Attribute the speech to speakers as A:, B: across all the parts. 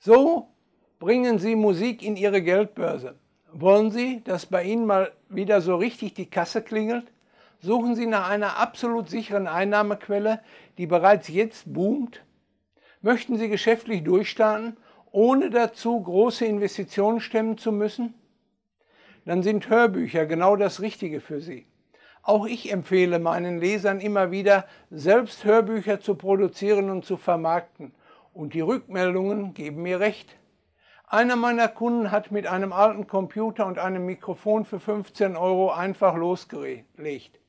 A: So bringen Sie Musik in Ihre Geldbörse. Wollen Sie, dass bei Ihnen mal wieder so richtig die Kasse klingelt? Suchen Sie nach einer absolut sicheren Einnahmequelle, die bereits jetzt boomt? Möchten Sie geschäftlich durchstarten, ohne dazu große Investitionen stemmen zu müssen? Dann sind Hörbücher genau das Richtige für Sie. Auch ich empfehle meinen Lesern immer wieder, selbst Hörbücher zu produzieren und zu vermarkten. Und die Rückmeldungen geben mir recht. Einer meiner Kunden hat mit einem alten Computer und einem Mikrofon für 15 Euro einfach losgelegt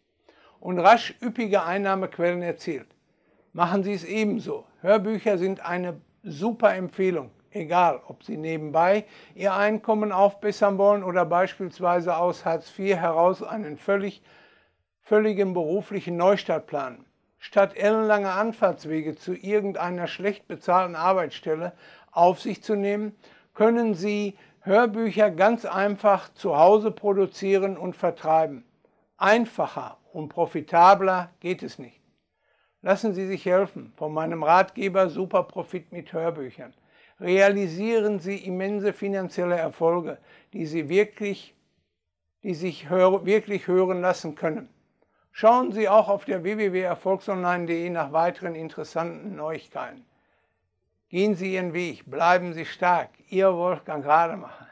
A: und rasch üppige Einnahmequellen erzielt. Machen Sie es ebenso. Hörbücher sind eine super Empfehlung, egal ob Sie nebenbei Ihr Einkommen aufbessern wollen oder beispielsweise aus Hartz IV heraus einen völlig, völligen beruflichen Neustart planen statt ellenlange Anfahrtswege zu irgendeiner schlecht bezahlten Arbeitsstelle auf sich zu nehmen, können Sie Hörbücher ganz einfach zu Hause produzieren und vertreiben. Einfacher und profitabler geht es nicht. Lassen Sie sich helfen von meinem Ratgeber Superprofit mit Hörbüchern. Realisieren Sie immense finanzielle Erfolge, die Sie wirklich, die sich hör wirklich hören lassen können. Schauen Sie auch auf der www.erfolgsonline.de nach weiteren interessanten Neuigkeiten. Gehen Sie Ihren Weg, bleiben Sie stark. Ihr Wolfgang Rademacher.